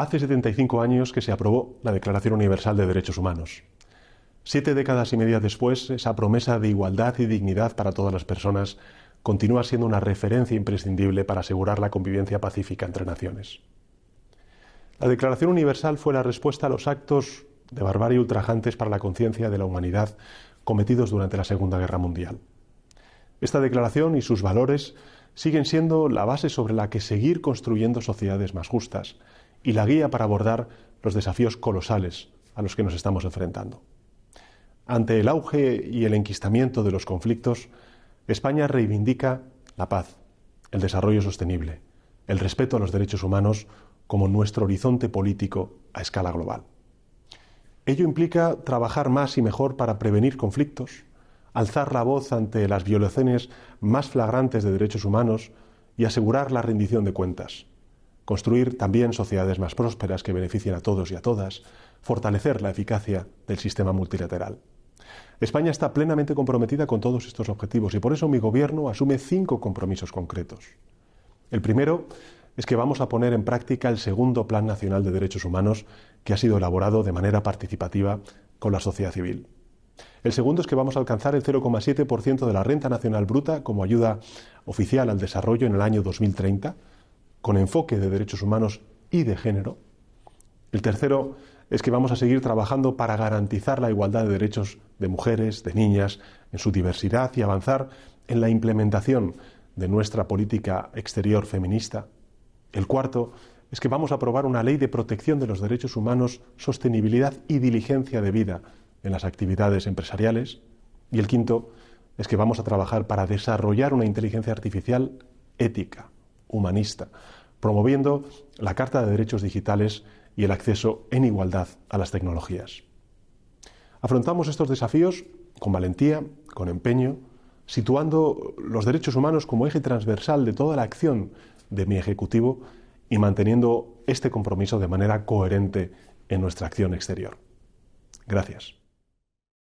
hace 75 años que se aprobó la Declaración Universal de Derechos Humanos. Siete décadas y media después, esa promesa de igualdad y dignidad para todas las personas continúa siendo una referencia imprescindible para asegurar la convivencia pacífica entre naciones. La Declaración Universal fue la respuesta a los actos de barbarie ultrajantes para la conciencia de la humanidad cometidos durante la Segunda Guerra Mundial. Esta declaración y sus valores siguen siendo la base sobre la que seguir construyendo sociedades más justas, y la guía para abordar los desafíos colosales a los que nos estamos enfrentando. Ante el auge y el enquistamiento de los conflictos, España reivindica la paz, el desarrollo sostenible, el respeto a los derechos humanos como nuestro horizonte político a escala global. Ello implica trabajar más y mejor para prevenir conflictos, alzar la voz ante las violaciones más flagrantes de derechos humanos y asegurar la rendición de cuentas construir también sociedades más prósperas que beneficien a todos y a todas, fortalecer la eficacia del sistema multilateral. España está plenamente comprometida con todos estos objetivos y por eso mi gobierno asume cinco compromisos concretos. El primero es que vamos a poner en práctica el segundo Plan Nacional de Derechos Humanos que ha sido elaborado de manera participativa con la sociedad civil. El segundo es que vamos a alcanzar el 0,7% de la renta nacional bruta como ayuda oficial al desarrollo en el año 2030 con enfoque de derechos humanos y de género. El tercero es que vamos a seguir trabajando para garantizar la igualdad de derechos de mujeres, de niñas, en su diversidad y avanzar en la implementación de nuestra política exterior feminista. El cuarto es que vamos a aprobar una ley de protección de los derechos humanos, sostenibilidad y diligencia de vida en las actividades empresariales. Y el quinto es que vamos a trabajar para desarrollar una inteligencia artificial ética, humanista, promoviendo la Carta de Derechos Digitales y el acceso en igualdad a las tecnologías. Afrontamos estos desafíos con valentía, con empeño, situando los derechos humanos como eje transversal de toda la acción de mi Ejecutivo y manteniendo este compromiso de manera coherente en nuestra acción exterior. Gracias.